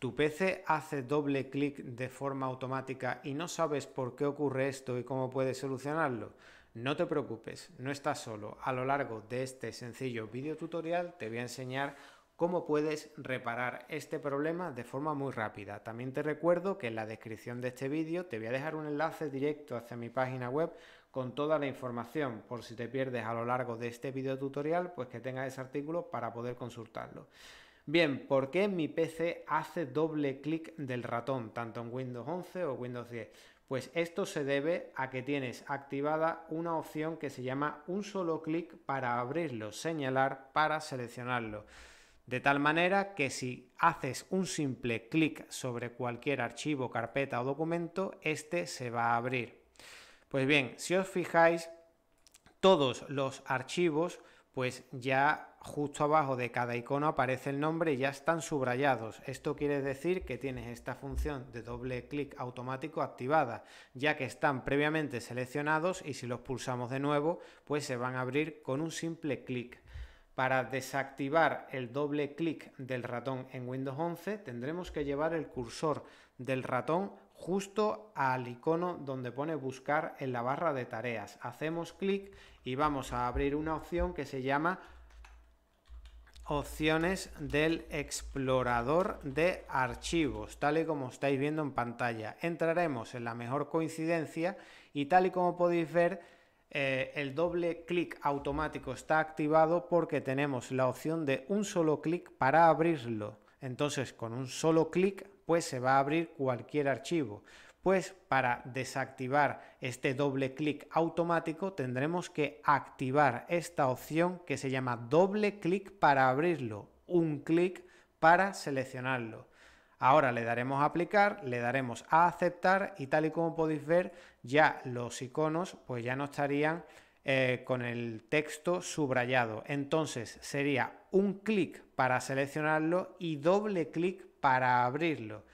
¿Tu PC hace doble clic de forma automática y no sabes por qué ocurre esto y cómo puedes solucionarlo? No te preocupes, no estás solo. A lo largo de este sencillo video tutorial te voy a enseñar cómo puedes reparar este problema de forma muy rápida. También te recuerdo que en la descripción de este vídeo te voy a dejar un enlace directo hacia mi página web con toda la información, por si te pierdes a lo largo de este video tutorial, pues que tengas ese artículo para poder consultarlo. Bien, ¿por qué mi PC hace doble clic del ratón, tanto en Windows 11 o Windows 10? Pues esto se debe a que tienes activada una opción que se llama un solo clic para abrirlo, señalar para seleccionarlo. De tal manera que si haces un simple clic sobre cualquier archivo, carpeta o documento, este se va a abrir. Pues bien, si os fijáis, todos los archivos pues ya justo abajo de cada icono aparece el nombre y ya están subrayados. Esto quiere decir que tienes esta función de doble clic automático activada, ya que están previamente seleccionados y si los pulsamos de nuevo, pues se van a abrir con un simple clic. Para desactivar el doble clic del ratón en Windows 11 tendremos que llevar el cursor del ratón justo al icono donde pone buscar en la barra de tareas. Hacemos clic y vamos a abrir una opción que se llama opciones del explorador de archivos, tal y como estáis viendo en pantalla. Entraremos en la mejor coincidencia y tal y como podéis ver, eh, el doble clic automático está activado porque tenemos la opción de un solo clic para abrirlo. Entonces, con un solo clic pues se va a abrir cualquier archivo. Pues para desactivar este doble clic automático tendremos que activar esta opción que se llama doble clic para abrirlo, un clic para seleccionarlo. Ahora le daremos a aplicar, le daremos a aceptar y tal y como podéis ver ya los iconos pues ya no estarían eh, con el texto subrayado. Entonces sería un clic para seleccionarlo y doble clic para abrirlo.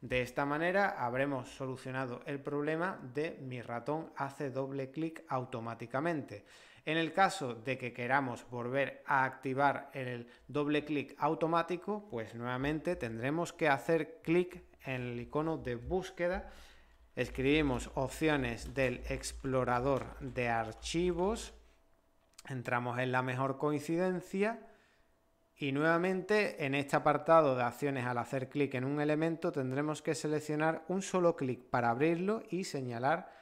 De esta manera habremos solucionado el problema de mi ratón hace doble clic automáticamente. En el caso de que queramos volver a activar el doble clic automático, pues nuevamente tendremos que hacer clic en el icono de búsqueda, escribimos opciones del explorador de archivos, entramos en la mejor coincidencia, y nuevamente en este apartado de acciones al hacer clic en un elemento tendremos que seleccionar un solo clic para abrirlo y señalar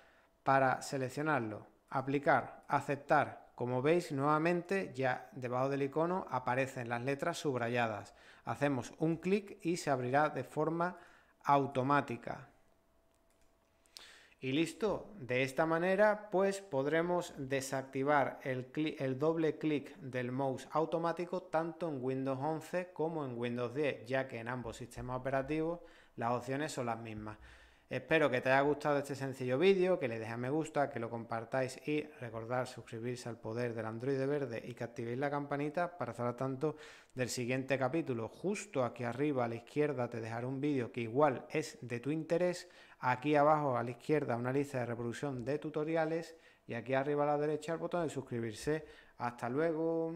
para seleccionarlo. Aplicar, aceptar. Como veis nuevamente ya debajo del icono aparecen las letras subrayadas. Hacemos un clic y se abrirá de forma automática. Y listo, de esta manera pues podremos desactivar el, doble clic del mouse automático tanto en Windows 11 como en Windows 10, ya que en ambos sistemas operativos las opciones son las mismas. Espero que te haya gustado este sencillo vídeo, que le dejes me gusta, que lo compartáis y recordar suscribirse al poder del Android verde y que activéis la campanita para estar tanto del siguiente capítulo. Justo aquí arriba a la izquierda te dejaré un vídeo que igual es de tu interés Aquí abajo a la izquierda una lista de reproducción de tutoriales y aquí arriba a la derecha el botón de suscribirse. Hasta luego.